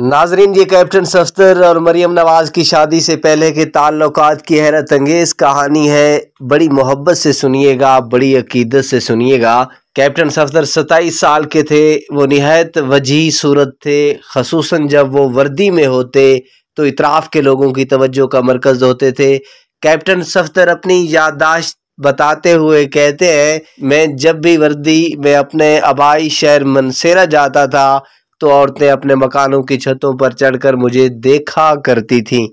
नाजरीन ये कैप्टन सफ्तर और मरियम नवाज़ की शादी से पहले के ताल्लुक की हैरत अंगेज़ कहानी है बड़ी मोहब्बत से सुनिएगा बड़ी अकीदत से सुनिएगा कैप्टन सफ्तर सताईस साल के थे वो नहायत वजी सूरत थे खसूस जब वो वर्दी में होते तो इतराफ़ के लोगों की तवज्जो का मरकज़ होते थे कैप्टन सफ्तर अपनी याददाश्त बताते हुए कहते हैं मैं जब भी वर्दी में अपने आबाई शहर मनसेरा जाता था तो औरतें अपने मकानों की छतों पर चढ़कर मुझे देखा करती थीं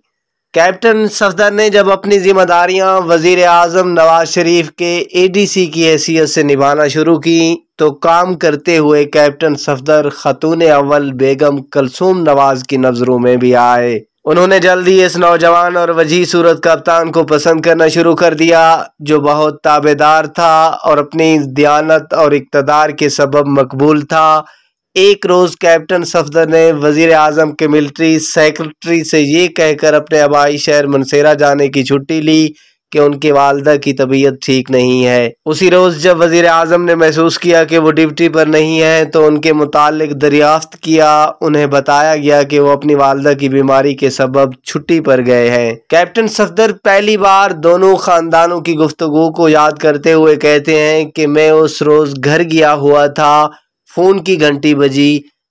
कैप्टन सफदर ने जब अपनी जिम्मेदारियां वजीर आजम नवाज शरीफ के एडीसी की हैसियत से निभाना शुरू की तो काम करते हुए कैप्टन सफदर खतून अव्वल बेगम कलसूम नवाज की नजरों में भी आए उन्होंने जल्द ही इस नौजवान और वजी सूरत कप्तान को पसंद करना शुरू कर दिया जो बहुत ताबेदार था और अपनी दयानत और इकतदार के सबब मकबूल था एक रोज़ कैप्टन सफदर ने वजीर आज़म के मिलिट्री सेक्रेटरी से ये कहकर अपने आबाई शहर मनसेरा जाने की छुट्टी ली कि उनकी वालदा की तबीयत ठीक नहीं है उसी रोज़ जब वजीर अजम ने महसूस किया कि वो ड्यूटी पर नहीं है तो उनके मुतालिक दरियाफ्त किया उन्हें बताया गया कि वो अपनी वालदा की बीमारी के सबब छुट्टी पर गए हैं कैप्टन सफदर पहली बार दोनों खानदानों की गुफ्तगु को याद करते हुए कहते हैं कि मैं उस रोज़ घर गया हुआ था फ़ोन की घंटी बजी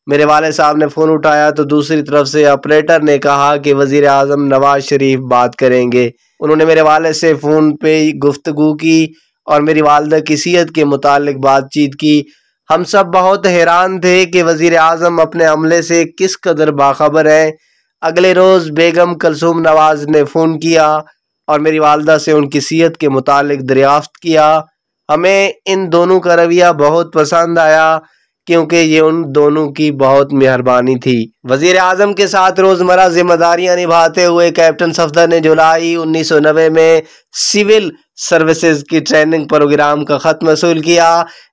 मेरे वाले साहब ने फ़ोन उठाया तो दूसरी तरफ से ऑपरेटर ने कहा कि वज़ी अजम नवाज शरीफ बात करेंगे उन्होंने मेरे वाले से फ़ोन पे गुफ्तगु की और मेरी वालदा की सीहत के मुतालिक बातचीत की हम सब बहुत हैरान थे कि वजीर अजम अपने अमले से किस कदर बाखबर है अगले रोज़ बेगम कलसूम नवाज ने फ़ोन किया और मेरी वालदा से उनकी सीहत के मुतालिक दरियाफ़्त किया हमें इन दोनों का रवैया बहुत पसंद आया क्योंकि ये उन दोनों की बहुत मेहरबानी थी वजीर अजम के साथ रोज़मर्रा जिम्मेदारियां निभाते हुए कैप्टन सफदर ने जुलाई उन्नीस सौ नब्बे में सिविल सर्विसेज की ट्रेनिंग प्रोग्राम का ख़त मसूल किया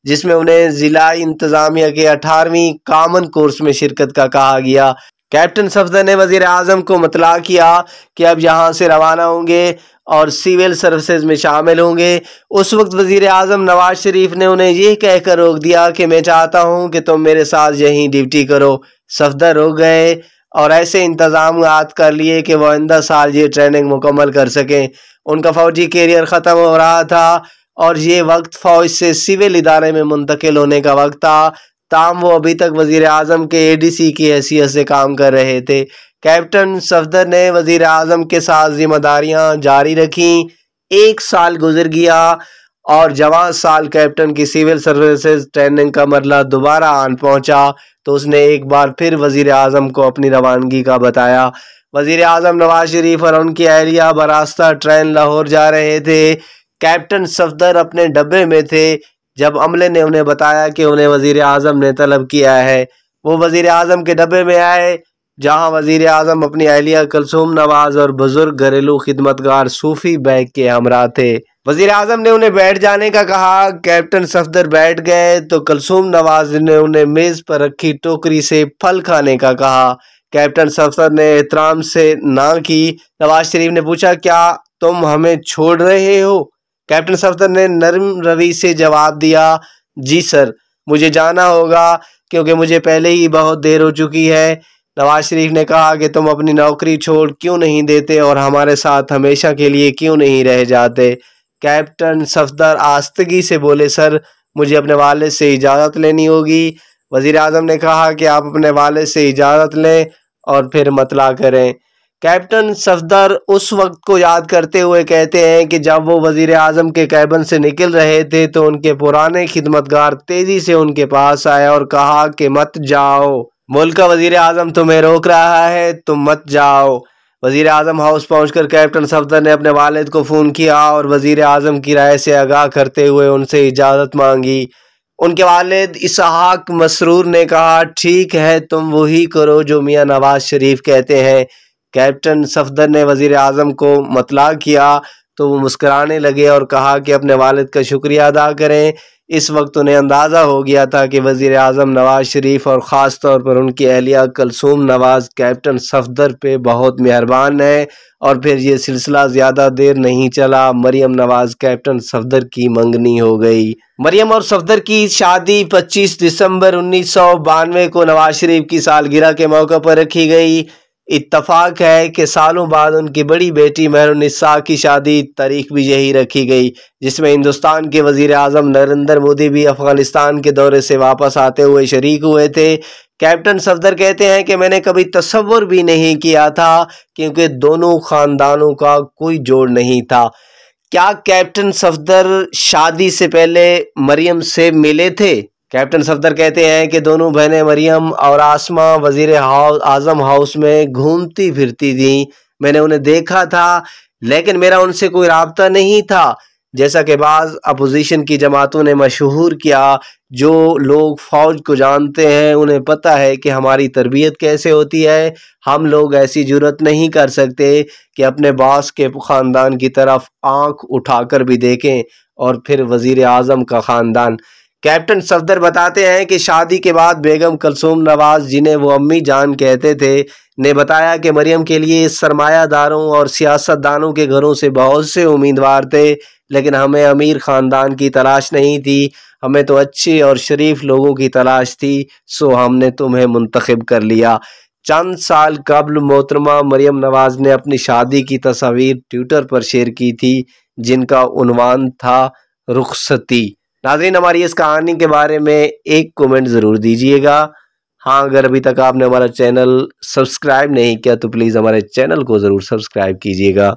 जिसमें उन्हें ज़िला इंतज़ामिया के अठारहवीं कामन कोर्स में शिरकत का कहा गया कैप्टन सफदर ने वजीर आजम को मतला किया कि अब यहाँ से रवाना होंगे और सिविल सर्विसेज में शामिल होंगे उस वक्त वज़ी अजम नवाज शरीफ ने उन्हें यह कहकर रोक दिया कि मैं चाहता हूँ कि तुम मेरे साथ यहीं ड्यूटी करो सफदर हो गए और ऐसे इंतज़ाम कर लिए कि वह आंदा साल ये ट्रेनिंग मुकम्मल कर सकें उनका फौजी कैरियर ख़त्म हो रहा था और ये वक्त फौज से सिविल इदारे में मुंतकिल होने का वक्त था ताम वो अभी तक वजीर अजम के ए डी सी की हैसियत से काम कर रहे थे कैप्टन सफदर ने वजीर अजम के साथ जिम्मेदारियां जारी रखी एक साल गुजर गया और जवां साल कैप्टन की सिविल सर्विसेज ट्रेनिंग का मरला दोबारा आन पहुंचा तो उसने एक बार फिर वजीर अजम को अपनी रवानगी का बताया वजीर अजम नवाज शरीफ और उनकी अहलिया बरास्ता ट्रेन लाहौर जा रहे थे कैप्टन सफदर अपने डब्बे में थे जब अमले ने उन्हें बताया कि उन्हें वजीर अजम ने तलब किया है वो वजीर अजम के डब्बे में आए जहां वजीर अजम अपनी अहलिया कलसूम नवाज और बुजुर्ग घरेलू खिदमतगार सूफी बैग के हमरा थे वजीर अजम ने उन्हें बैठ जाने का कहा कैप्टन सफदर बैठ गए तो कलसूम नवाज ने उन्हें मेज़ पर रखी टोकरी से फल खाने का कहा कैप्टन सफदर ने एहतराम से ना की नवाज शरीफ ने पूछा क्या तुम हमें छोड़ रहे हो कैप्टन सफदर ने नरम रवि से जवाब दिया जी सर मुझे जाना होगा क्योंकि मुझे पहले ही बहुत देर हो चुकी है नवाज शरीफ ने कहा कि तुम अपनी नौकरी छोड़ क्यों नहीं देते और हमारे साथ हमेशा के लिए क्यों नहीं रह जाते कैप्टन सफदर आस्तगी से बोले सर मुझे अपने वाले से इजाज़त लेनी होगी वज़ी अजम ने कहा कि आप अपने वाले से इजाज़त लें और फिर मतला करें कैप्टन सफदर उस वक्त को याद करते हुए कहते हैं कि जब वो वज़ी अजम के कैबन से निकल रहे थे तो उनके पुराने खिदमतगार तेज़ी से उनके पास आया और कहा कि मत जाओ मुल्क का वजीर आजम तुम्हें रोक रहा है तुम मत जाओ वजीर अजम हाउस पहुँच कर कैप्टन सफदर ने अपने वालद को फ़ोन किया और वजीर अजम की राय से आगाह करते हुए उनसे इजाज़त मांगी उनके वालद इसहाक मसरूर ने कहा ठीक है तुम वही करो जो मियाँ नवाज शरीफ कहते हैं कैप्टन सफदर ने वजीर अजम को मतला किया तो वो मुस्कराने लगे और कहा कि अपने वालद का शुक्रिया अदा करें इस वक्त उन्हें अंदाज़ा हो गया था कि वज़ी अजम नवाज़ शरीफ और ख़ास तौर पर उनकी अहलिया कलसूम नवाज़ कैप्टन सफदर पे बहुत मेहरबान है और फिर ये सिलसिला ज़्यादा देर नहीं चला मरियम नवाज़ कैप्टन सफदर की मंगनी हो गई मरियम और सफदर की शादी 25 दिसंबर उन्नीस को नवाज शरीफ की सालगिरह के मौके पर रखी गई इतफाक़ है कि सालों बाद उनकी बड़ी बेटी महरुनिसा की शादी तारीख भी यही रखी गई जिसमें हिंदुस्तान के वजीर अजम नरेंद्र मोदी भी अफगानिस्तान के दौरे से वापस आते हुए शरीक हुए थे कैप्टन सफदर कहते हैं कि मैंने कभी तस्वर भी नहीं किया था क्योंकि दोनों ख़ानदानों का कोई जोड़ नहीं था क्या कैप्टन सफदर शादी से पहले मरियम से मिले थे कैप्टन सफदर कहते हैं कि दोनों बहनें मरियम और आसमा वजीर हाउस आज़म हाउस में घूमती फिरती थी मैंने उन्हें देखा था लेकिन मेरा उनसे कोई रबता नहीं था जैसा कि बाज़ अपोजिशन की जमातों ने मशहूर किया जो लोग फ़ौज को जानते हैं उन्हें पता है कि हमारी तरबियत कैसे होती है हम लोग ऐसी जरूरत नहीं कर सकते कि अपने बास के ख़ानदान की तरफ आंख उठाकर भी देखें और फिर वज़ी अजम का ख़ानदान कैप्टन सफदर बताते हैं कि शादी के बाद बेगम कलसूम नवाज जिन्हें वो अम्मी जान कहते थे ने बताया कि मरियम के लिए सरमायादारों और सियासतदानों के घरों से बहुत से उम्मीदवार थे लेकिन हमें अमीर ख़ानदान की तलाश नहीं थी हमें तो अच्छे और शरीफ लोगों की तलाश थी सो हमने तुम्हें मुंतखब कर लिया चंद साल कबल मोहतरमा मरियम नवाज ने अपनी शादी की तस्वीर ट्विटर पर शेयर की थी जिनका उनवान था रुखसती नाजरीन हमारी इस कहानी के बारे में एक कमेंट ज़रूर दीजिएगा हाँ अगर अभी तक आपने हमारा चैनल सब्सक्राइब नहीं किया तो प्लीज़ हमारे चैनल को ज़रूर सब्सक्राइब कीजिएगा